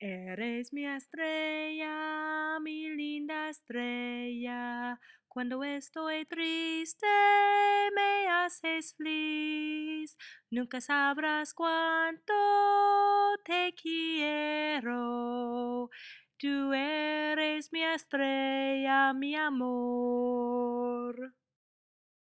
Eres mi estrella, mi linda estrella. Cuando estoy triste me haces feliz. Nunca sabrás cuánto te quiero. Tú eres mi estrella, mi amor.